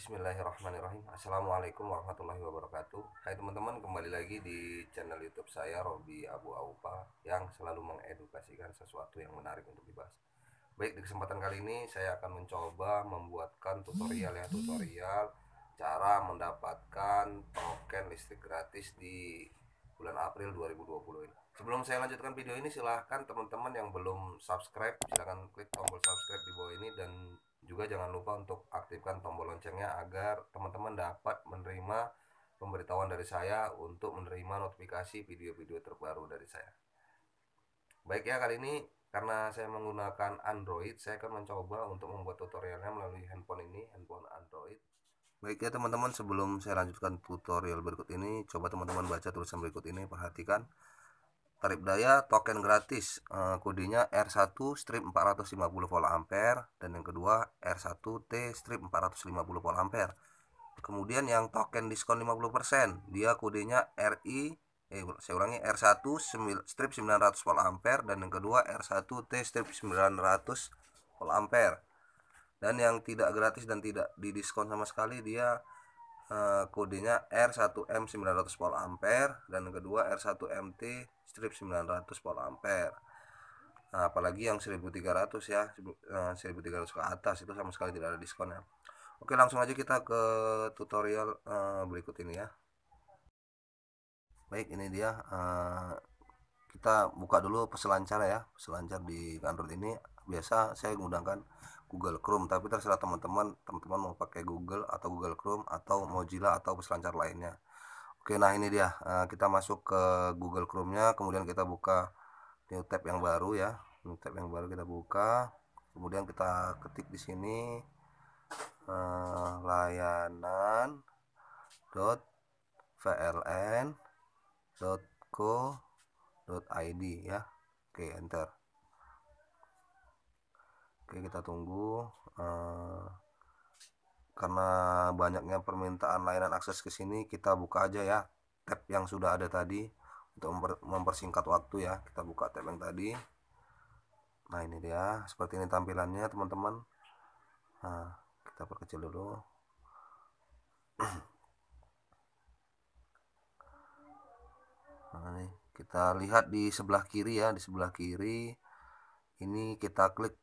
Bismillahirrahmanirrahim Assalamualaikum warahmatullahi wabarakatuh Hai teman-teman kembali lagi di channel youtube saya Robi Abu Aupa Yang selalu mengedukasikan sesuatu yang menarik untuk dibahas Baik di kesempatan kali ini saya akan mencoba membuatkan tutorial ya Tutorial cara mendapatkan token listrik gratis di bulan April 2020 ini Sebelum saya lanjutkan video ini silahkan teman-teman yang belum subscribe silahkan klik tombol subscribe di bawah ini dan juga jangan lupa untuk aktifkan tombol loncengnya agar teman-teman dapat menerima pemberitahuan dari saya untuk menerima notifikasi video-video terbaru dari saya. Baik ya kali ini karena saya menggunakan Android, saya akan mencoba untuk membuat tutorialnya melalui handphone ini, handphone Android. Baik ya teman-teman, sebelum saya lanjutkan tutorial berikut ini, coba teman-teman baca tulisan berikut ini, perhatikan. Tarif daya token gratis uh, eh, kodenya R1 strip 450 volt ampere dan yang kedua R1T strip 450 volt ampere. Kemudian yang token diskon 50%, dia kodenya RI eh saya ulangi R1 strip 900 volt ampere dan yang kedua R1T strip 900 volt ampere. Dan yang tidak gratis dan tidak didiskon sama sekali dia Eh, kodenya R1M 900 volt ampere dan kedua R1MT strip 900 volt ampere nah, apalagi yang 1300 ya 1300 eh, ke atas itu sama sekali tidak ada diskonnya Oke langsung aja kita ke tutorial uh, berikut ini ya baik ini dia uh, kita buka dulu peselancar ya peselancar di Android ini biasa saya menggunakan Google Chrome tapi terserah teman-teman teman-teman mau pakai Google atau Google Chrome atau Mozilla atau peselancar lainnya oke nah ini dia eh, kita masuk ke Google Chrome nya kemudian kita buka new tab yang baru ya new tab yang baru kita buka kemudian kita ketik di sini eh, layanan dot VLN dot .id ya oke enter oke kita tunggu eh, karena banyaknya permintaan layanan akses ke sini kita buka aja ya tab yang sudah ada tadi untuk mempersingkat waktu ya kita buka tab yang tadi nah ini dia seperti ini tampilannya teman-teman nah kita perkecil dulu nah ini kita lihat di sebelah kiri ya di sebelah kiri ini kita klik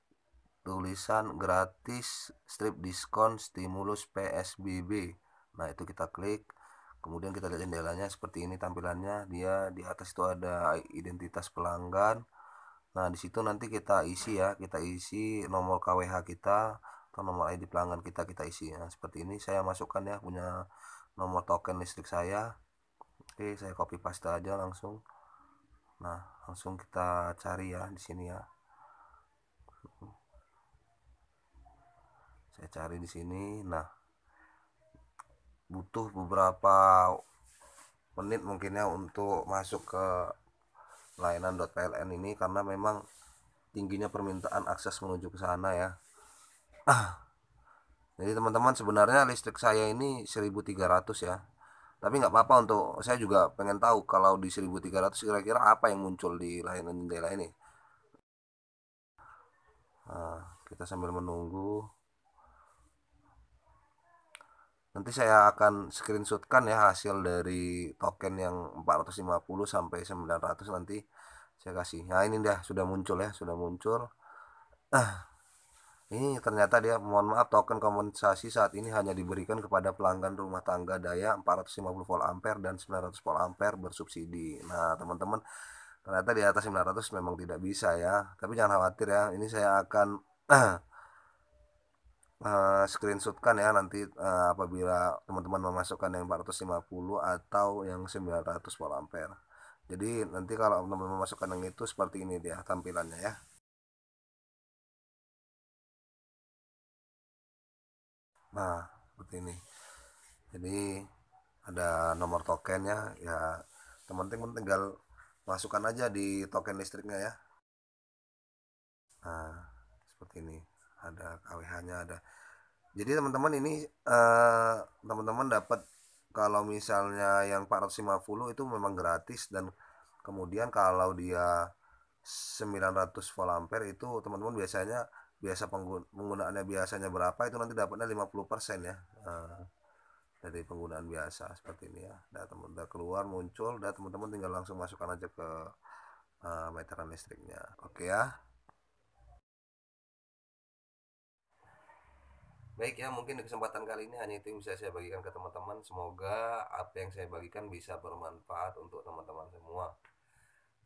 tulisan gratis strip diskon stimulus PSBB nah itu kita klik kemudian kita lihat jendelanya seperti ini tampilannya dia di atas itu ada identitas pelanggan nah disitu nanti kita isi ya kita isi nomor KWH kita atau nomor ID pelanggan kita kita isi nah, seperti ini saya masukkan ya punya nomor token listrik saya oke saya copy paste aja langsung Nah, langsung kita cari ya di sini ya. Saya cari di sini. Nah, butuh beberapa menit mungkin ya untuk masuk ke layanan .pln ini karena memang tingginya permintaan akses menuju ke sana ya. Jadi teman-teman sebenarnya listrik saya ini 1300 ya tapi nggak apa-apa untuk saya juga pengen tahu kalau di 1300 kira-kira apa yang muncul di layanan jendela ini nah, kita sambil menunggu nanti saya akan screenshotkan ya hasil dari token yang 450 sampai 900 nanti saya kasih nah ini dah sudah muncul ya sudah muncul ah ini ternyata dia mohon maaf token kompensasi saat ini hanya diberikan kepada pelanggan rumah tangga daya 450 volt ampere dan 900 volt ampere bersubsidi. Nah, teman-teman ternyata di atas 900 memang tidak bisa ya. Tapi jangan khawatir ya, ini saya akan uh, screenshotkan ya nanti uh, apabila teman-teman memasukkan yang 450 atau yang 900 volt ampere. Jadi nanti kalau teman-teman memasukkan yang itu seperti ini dia tampilannya ya. nah seperti ini jadi ada nomor tokennya ya teman-teman ya, tinggal masukkan aja di token listriknya ya nah seperti ini ada KWH nya ada jadi teman-teman ini teman eh, teman-teman dapat kalau misalnya yang 450 itu memang gratis dan kemudian kalau dia 900 volt ampere itu teman-teman biasanya biasa penggunaannya biasanya berapa itu nanti dapatnya 50% ya eh, dari penggunaan biasa seperti ini ya udah, teman udah keluar muncul udah teman-teman tinggal langsung masukkan aja ke uh, meteran listriknya oke ya Baik ya, mungkin di kesempatan kali ini hanya itu yang bisa saya bagikan ke teman-teman. Semoga apa yang saya bagikan bisa bermanfaat untuk teman-teman semua.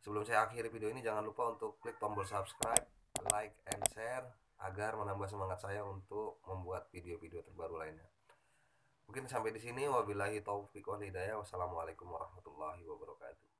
Sebelum saya akhiri video ini, jangan lupa untuk klik tombol subscribe, like, and share agar menambah semangat saya untuk membuat video-video terbaru lainnya. Mungkin sampai di sini wabillahi taufiq wal hidayah. Wassalamualaikum warahmatullahi wabarakatuh.